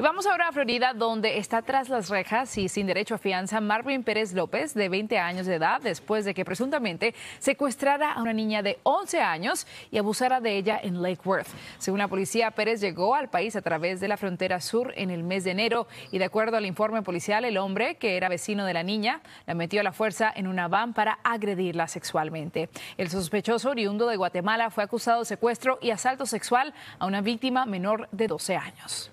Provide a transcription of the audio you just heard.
Y vamos ahora a Florida, donde está tras las rejas y sin derecho a fianza Marvin Pérez López, de 20 años de edad, después de que presuntamente secuestrara a una niña de 11 años y abusara de ella en Lake Worth. Según la policía, Pérez llegó al país a través de la frontera sur en el mes de enero y de acuerdo al informe policial, el hombre, que era vecino de la niña, la metió a la fuerza en una van para agredirla sexualmente. El sospechoso oriundo de Guatemala fue acusado de secuestro y asalto sexual a una víctima menor de 12 años.